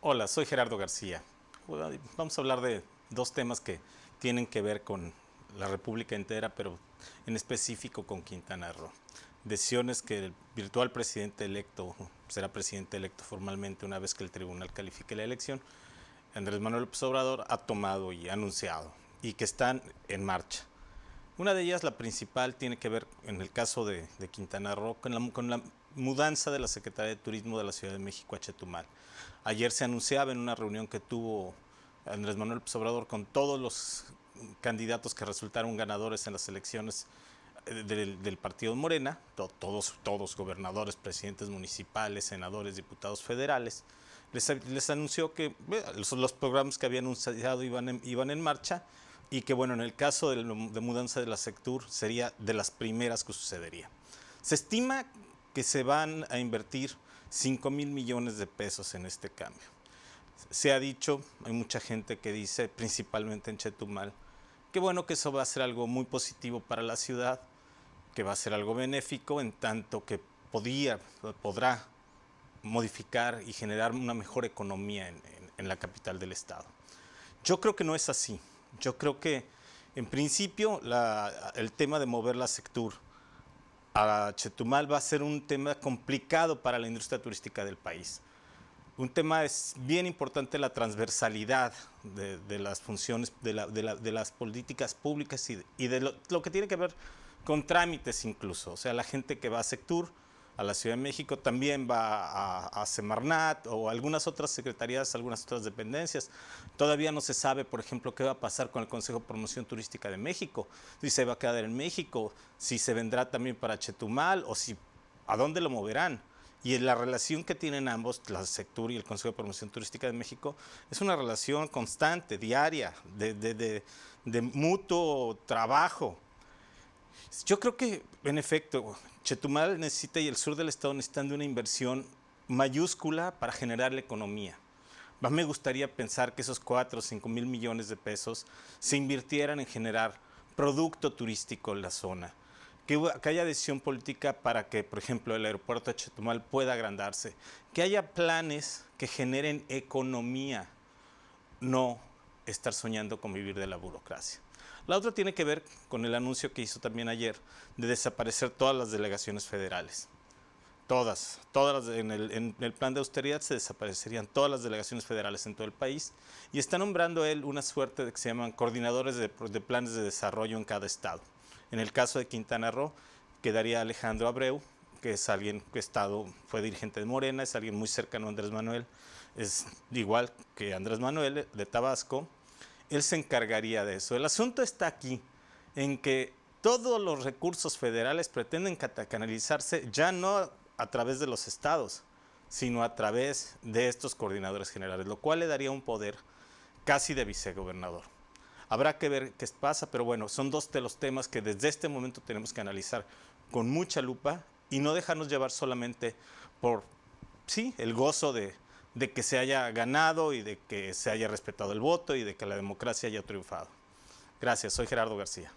Hola, soy Gerardo García. Vamos a hablar de dos temas que tienen que ver con la República entera, pero en específico con Quintana Roo. Decisiones que el virtual presidente electo será presidente electo formalmente una vez que el tribunal califique la elección. Andrés Manuel López Obrador ha tomado y anunciado y que están en marcha. Una de ellas, la principal, tiene que ver, en el caso de, Quintana Roo, con la, mudanza de la Secretaría de Turismo de la Ciudad de México a Chetumal. Ayer se anunciaba en una reunión que tuvo Andrés Manuel Sobrador con todos los candidatos que resultaron ganadores en las elecciones eh, del, partido Morena, todos, todos gobernadores, presidentes municipales, senadores, diputados federales, les, anunció que eh, los, programas que había anunciado iban en marcha y que bueno, en el caso de, mudanza de la sector sería de las primeras que sucedería. Se estima que se van a invertir 5 mil millones de pesos en este cambio. Se ha dicho, hay mucha gente que dice, principalmente en Chetumal, que bueno que eso va a ser algo muy positivo para la ciudad, que va a ser algo benéfico en tanto que podía, podrá modificar y generar una mejor economía en la capital del estado. Yo creo que no es así. Yo creo que en principio el tema de mover la sector a Chetumal va a ser un tema complicado para la industria turística del país. Un tema es bien importante la transversalidad de, las funciones, de, las políticas públicas y, de, lo, lo, que tiene que ver con trámites incluso. O sea, la gente que va a Sectur a la Ciudad de México, también va a, Semarnat o algunas otras secretarías, algunas otras dependencias. Todavía no se sabe, por ejemplo, qué va a pasar con el Consejo de Promoción Turística de México, si se va a quedar en México, si se vendrá también para Chetumal o si a dónde lo moverán. Y la relación que tienen ambos, la SECTUR y el Consejo de Promoción Turística de México, es una relación constante, diaria, de mutuo trabajo. Yo creo que, en efecto, Chetumal necesita y el sur del estado necesitan de una inversión mayúscula para generar la economía. me gustaría pensar que esos 4 o 5 mil millones de pesos se invirtieran en generar producto turístico en la zona, que, que haya decisión política para que, por ejemplo, el aeropuerto de Chetumal pueda agrandarse, que haya planes que generen economía, no estar soñando con vivir de la burocracia. La otra tiene que ver con el anuncio que hizo también ayer de desaparecer todas las delegaciones federales. Todas, todas en el, plan de austeridad se desaparecerían todas las delegaciones federales en todo el país y está nombrando él una suerte de que se llaman coordinadores de, de planes de desarrollo en cada estado. En el caso de Quintana Roo quedaría Alejandro Abreu, que es alguien que estado, fue dirigente de Morena, es alguien muy cercano a Andrés Manuel, es igual que Andrés Manuel de Tabasco, él se encargaría de eso. El asunto está aquí, en que todos los recursos federales pretenden canalizarse ya no a través de los estados, sino a través de estos coordinadores generales, lo cual le daría un poder casi de vicegobernador. Habrá que ver qué pasa, pero bueno, son dos de los temas que desde este momento tenemos que analizar con mucha lupa y no dejarnos llevar solamente por, sí, el gozo de, de que se haya ganado y de que se haya respetado el voto y de que la democracia haya triunfado. Gracias, soy Gerardo García.